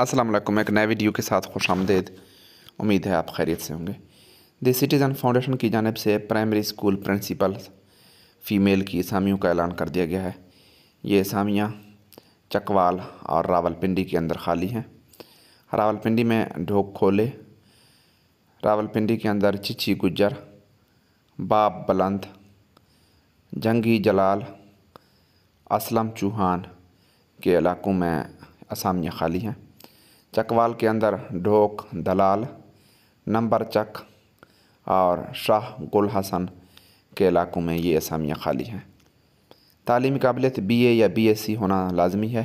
असल एक नए वीडियो के साथ खुश आमदेद उम्मीद है आप खैरियत से होंगे द सिटीज़न फाउंडेशन की जानब से प्राइमरी स्कूल प्रिंसिपल फ़ीमेल की असामियों का ऐलान कर दिया गया है ये असामियाँ चकवाल और रावलपिंडी के अंदर खाली हैं रावलपिंडी में ढोक खोले रावलपिंडी के अंदर चिची गुजर बाप बुलंद जंगी जलाल असलम चौहान के इलाकों में असामियाँ खाली हैं चकवाल के अंदर ढोक दलाल नंबर चक और शाह गुल हसन के इलाकों में ये असामियाँ खाली हैं तालीमी काबिलियत बी ए या बी एस सी होना लाजमी है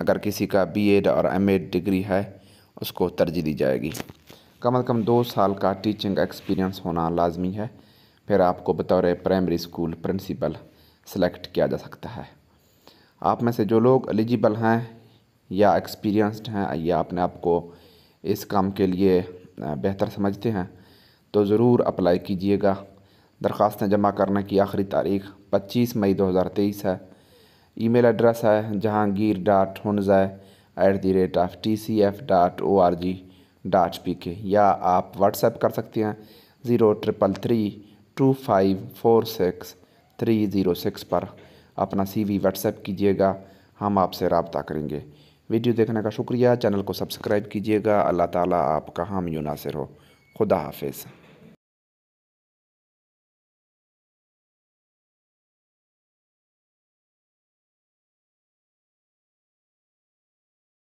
अगर किसी का बी एड और एम एड डिग्री है उसको तरजीह दी जाएगी कम अज़ कम दो साल का टीचिंग एक्सपीरियंस होना लाजमी है फिर आपको बतौर प्राइमरी स्कूल प्रिंसिपल सेलेक्ट किया जा सकता है आप में से जो लोग एलिजिबल हैं या एक्सपीरियंस्ड हैं या अपने आप को इस काम के लिए बेहतर समझते हैं तो ज़रूर अप्लाई कीजिएगा दरख्वास्तें जमा करने की आखिरी तारीख 25 मई 2023 है ईमेल एड्रेस है जहांगीर डॉट हनजय at the rate of T C F dot O R G dot P K या आप व्हाट्सएप कर सकते हैं zero triple three two five four six three zero six पर अपना सी वी व्हाट्सएप कीजिएगा हम आपसे रबता करेंगे वीडियो देखने का शुक्रिया चैनल को सब्सक्राइब कीजिएगा अल्लाह ताला आपका हामी नासिर हो खुदा हाफिज़